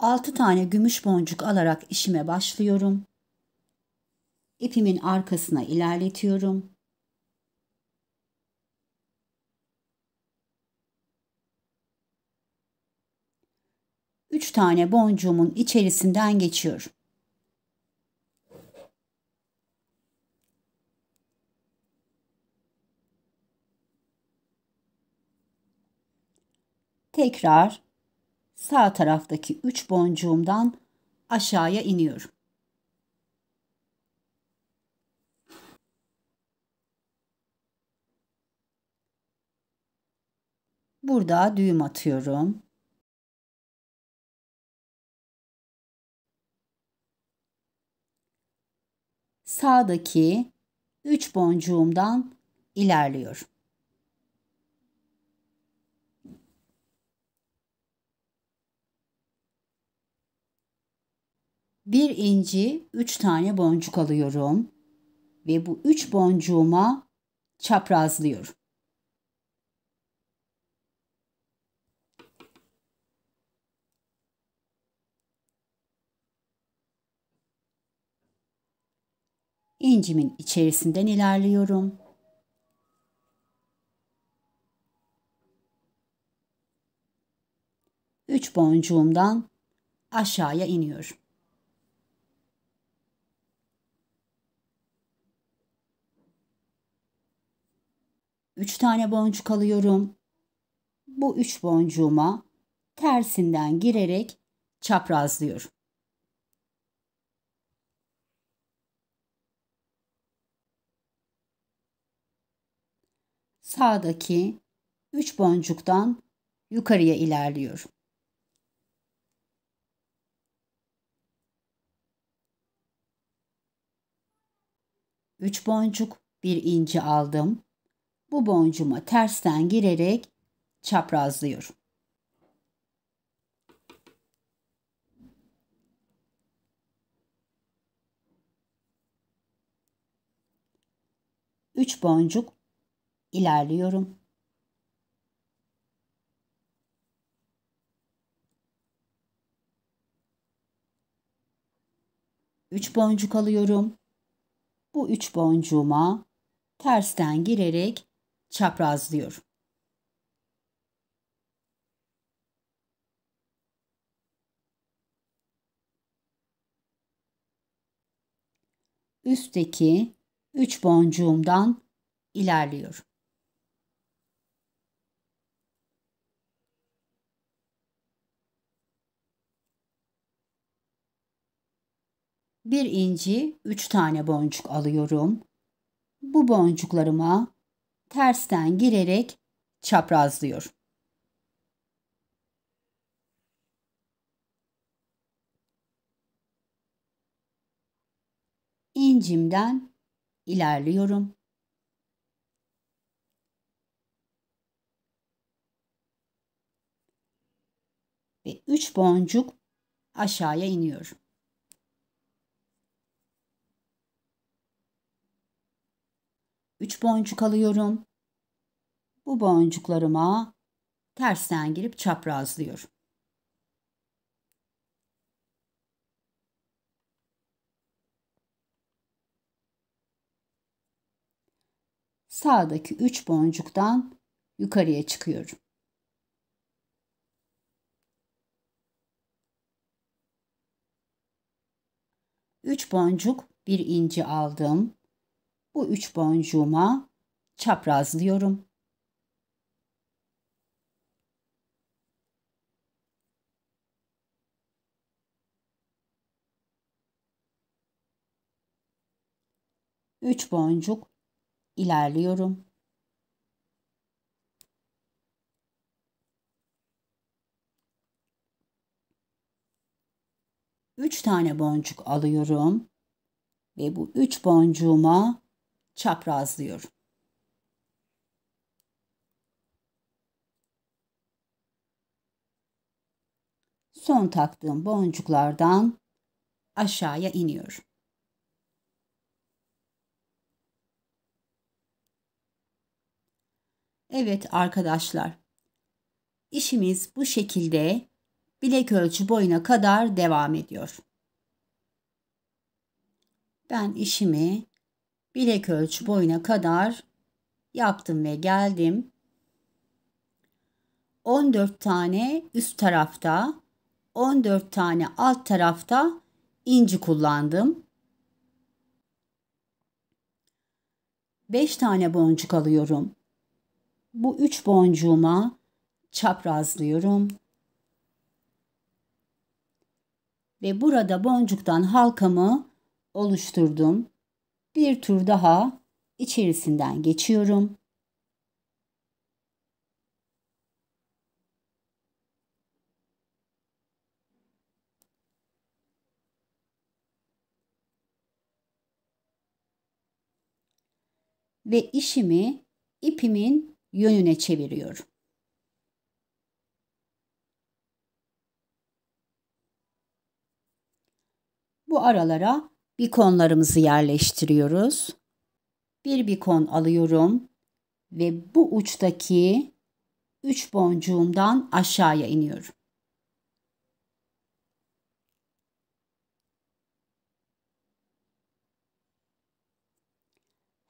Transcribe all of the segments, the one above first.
6 tane gümüş boncuk alarak işime başlıyorum. İpimin arkasına ilerletiyorum. Üç tane boncuğumun içerisinden geçiyorum. Tekrar sağ taraftaki üç boncuğumdan aşağıya iniyorum. Burada düğüm atıyorum. Sağdaki 3 boncuğumdan ilerliyorum. bir inci üç tane boncuk alıyorum ve bu üç boncuğuma çaprazlıyorum. İncimin içerisinden ilerliyorum. Üç boncuğumdan aşağıya iniyorum. 3 tane boncuk alıyorum. Bu 3 boncuğuma tersinden girerek çaprazlıyorum. Sağdaki 3 boncuktan yukarıya ilerliyorum. Üç boncuk bir inci aldım bu boncuma tersten girerek çaprazlıyorum. Üç boncuk ilerliyorum. Üç boncuk alıyorum. Bu üç boncuğuma tersten girerek çaprazlıyor. Üstteki 3 boncuğumdan ilerliyorum. Bir inci 3 tane boncuk alıyorum. Bu boncuklarıma tersten girerek çaprazlıyor. İncimden ilerliyorum. Ve 3 boncuk aşağıya iniyorum. 3 boncuk alıyorum. Bu boncuklarıma tersten girip çaprazlıyorum. Sağdaki 3 boncuktan yukarıya çıkıyorum. Üç boncuk bir inci aldım bu üç boncuğuma çaprazlıyorum. Üç boncuk ilerliyorum. Üç tane boncuk alıyorum ve bu üç boncuğuma çaprazlıyorum. Son taktığım boncuklardan aşağıya iniyorum. Evet arkadaşlar. işimiz bu şekilde bilek ölçü boyuna kadar devam ediyor. Ben işimi bilek ölçü boyuna kadar yaptım ve geldim. 14 tane üst tarafta, 14 tane alt tarafta inci kullandım. 5 tane boncuk alıyorum. Bu 3 boncuğuma çaprazlıyorum. Ve burada boncuktan halkamı oluşturdum. Bir tur daha içerisinden geçiyorum. ve işimi ipimin yönüne çeviriyorum. Bu aralara bikonlarımızı yerleştiriyoruz. Bir bikon alıyorum ve bu uçtaki 3 boncuğumdan aşağıya iniyorum.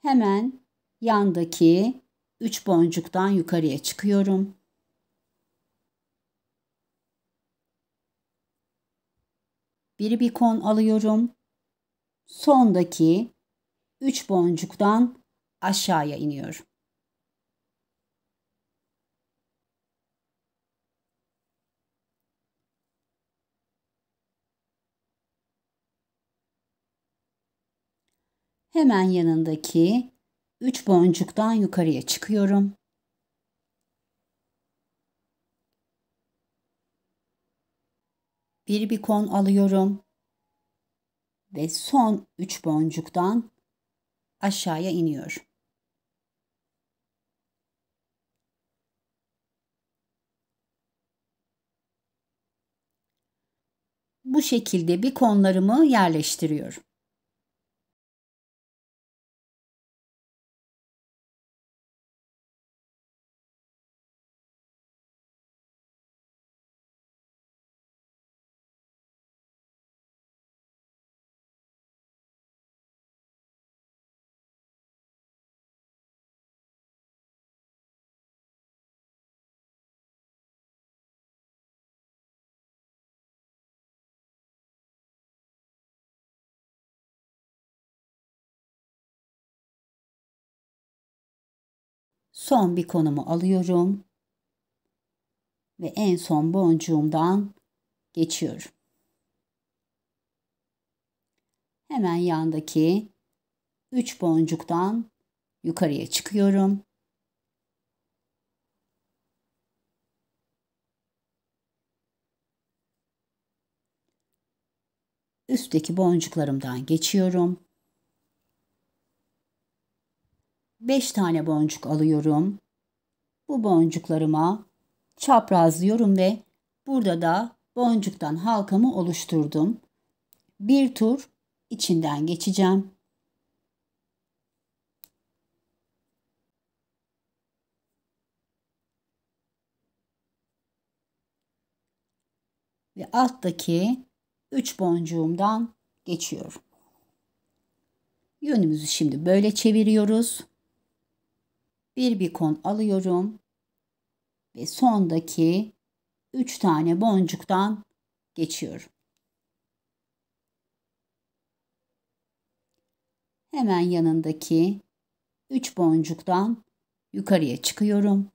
Hemen yandaki 3 boncuktan yukarıya çıkıyorum. Bir bikon alıyorum sondaki 3 boncuktan aşağıya iniyorum. Hemen yanındaki 3 boncuktan yukarıya çıkıyorum. Bir bikon alıyorum ve son üç boncuktan aşağıya iniyor. Bu şekilde bir konularımı yerleştiriyorum. Son bir konumu alıyorum ve en son boncuğumdan geçiyorum. Hemen yandaki 3 boncuktan yukarıya çıkıyorum. Üstteki boncuklarımdan geçiyorum. 5 tane boncuk alıyorum. Bu boncuklarıma çaprazlıyorum ve burada da boncuktan halkamı oluşturdum. Bir tur içinden geçeceğim. Ve alttaki 3 boncuğumdan geçiyorum. Yönümüzü şimdi böyle çeviriyoruz bir bikon alıyorum ve sondaki 3 tane boncuktan geçiyorum. Hemen yanındaki 3 boncuktan yukarıya çıkıyorum.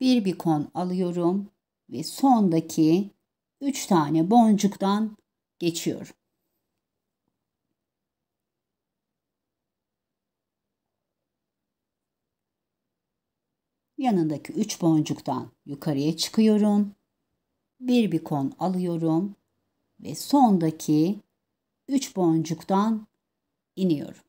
Bir bikon alıyorum ve sondaki 3 tane boncuktan geçiyorum. yanındaki üç boncuktan yukarıya çıkıyorum. Bir bikon alıyorum ve sondaki üç boncuktan iniyorum.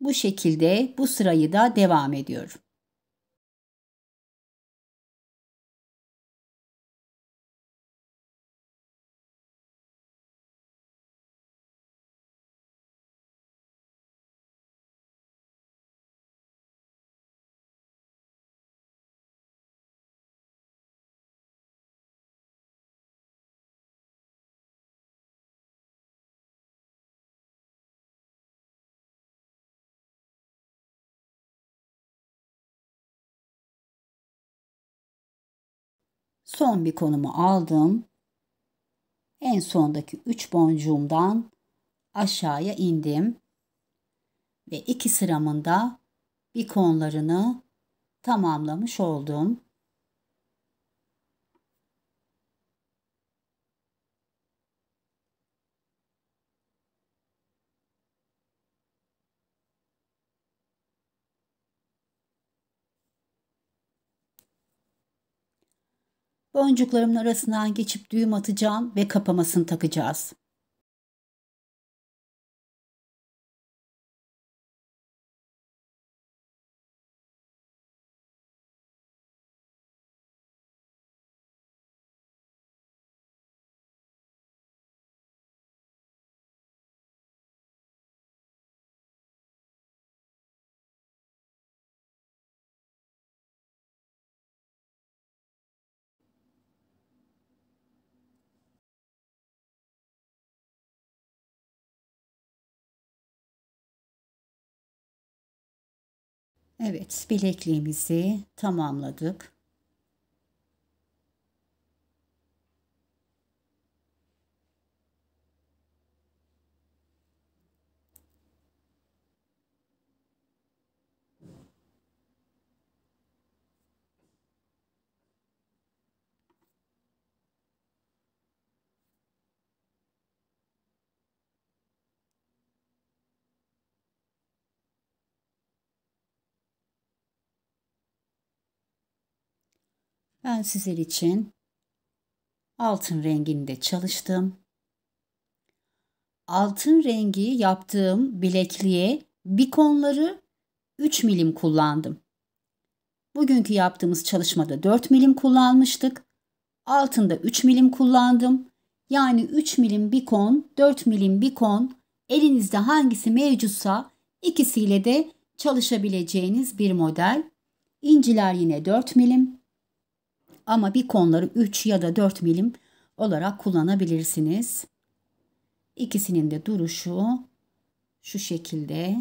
Bu şekilde bu sırayı da devam ediyorum. Son bir konumu aldım. En sondaki 3 boncuğumdan aşağıya indim. Ve iki sıramında bir konularını tamamlamış oldum. Boncuklarımın arasından geçip düğüm atacağım ve kapamasını takacağız. Evet bilekliğimizi tamamladık. Ben sizler için altın renginde çalıştım. Altın rengi yaptığım bilekliğe bikonları 3 milim kullandım. Bugünkü yaptığımız çalışmada 4 milim kullanmıştık. Altında 3 milim kullandım. Yani 3 milim bikon, 4 milim bikon elinizde hangisi mevcutsa ikisiyle de çalışabileceğiniz bir model. İnciler yine 4 milim, ama bir konuları 3 ya da 4 milim olarak kullanabilirsiniz. İkisinin de duruşu şu şekilde.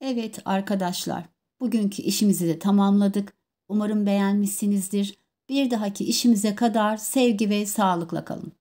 Evet arkadaşlar, bugünkü işimizi de tamamladık. Umarım beğenmişsinizdir. Bir dahaki işimize kadar sevgi ve sağlıkla kalın.